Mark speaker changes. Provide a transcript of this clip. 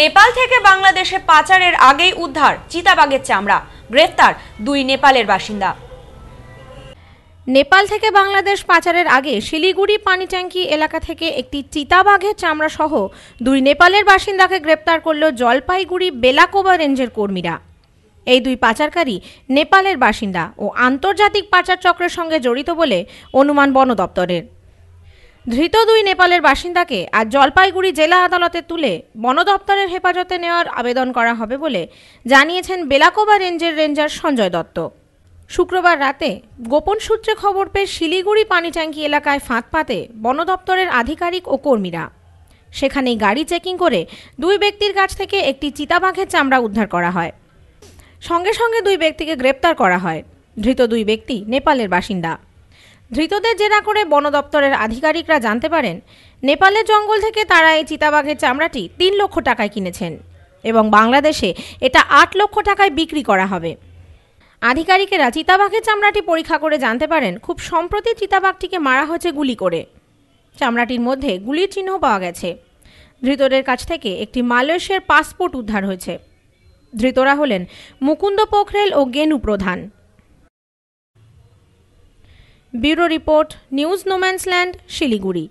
Speaker 1: নেপাল থেকে বাংলাদেশে পাচারের আগেই উদ্ধার চিতাবাগের চামড়া গ্রেফতার দুই নেপালের বাসিন্দা নেপাল থেকে বাংলাদেশ
Speaker 2: পাচারের আগে শিলিগুড়ি পানি ট্যাঙ্কি এলাকা থেকে একটি চিতাবাঘের চামড়া সহ দুই নেপালের বাসিন্দাকে গ্রেপ্তার করল জলপাইগুড়ি বেলাকোবা রেঞ্জের কর্মীরা এই দুই পাচারকারী নেপালের বাসিন্দা ও আন্তর্জাতিক পাচার চক্রের সঙ্গে জড়িত বলে অনুমান বন দপ্তরের ধৃত দুই নেপালের বাসিন্দাকে আজ জলপাইগুড়ি জেলা আদালতে তুলে বন দপ্তরের হেফাজতে নেওয়ার আবেদন করা হবে বলে জানিয়েছেন বেলাকোবা রেঞ্জের রেঞ্জার সঞ্জয় দত্ত শুক্রবার রাতে গোপন সূত্রে খবর পেয়ে শিলিগুড়ি পানিট্যাঙ্কি এলাকায় ফাঁদ পাতে বন দপ্তরের আধিকারিক ও কর্মীরা সেখানে গাড়ি চেকিং করে দুই ব্যক্তির কাছ থেকে একটি চিতাবাঘের চামড়া উদ্ধার করা হয় সঙ্গে সঙ্গে দুই ব্যক্তিকে গ্রেপ্তার করা হয় ধৃত দুই ব্যক্তি নেপালের বাসিন্দা ধৃতদের জেরা করে বন দপ্তরের আধিকারিকরা জানতে পারেন নেপালের জঙ্গল থেকে তারা এই চিতাবাঘের চামড়াটি তিন লক্ষ টাকায় কিনেছেন এবং বাংলাদেশে এটা আট লক্ষ টাকায় বিক্রি করা হবে আধিকারিকেরা চিতাবাঘের চামড়াটি পরীক্ষা করে জানতে পারেন খুব সম্প্রতি চিতাবাঘটিকে মারা হয়েছে গুলি করে চামড়াটির মধ্যে গুলির চিহ্ন পাওয়া গেছে ধৃতদের কাছ থেকে একটি মালয়েশিয়ার পাসপোর্ট উদ্ধার হয়েছে ধৃতরা হলেন মুকুন্দ পোখরেল ও Genu Pradhan bureau report news no man's land Siliguri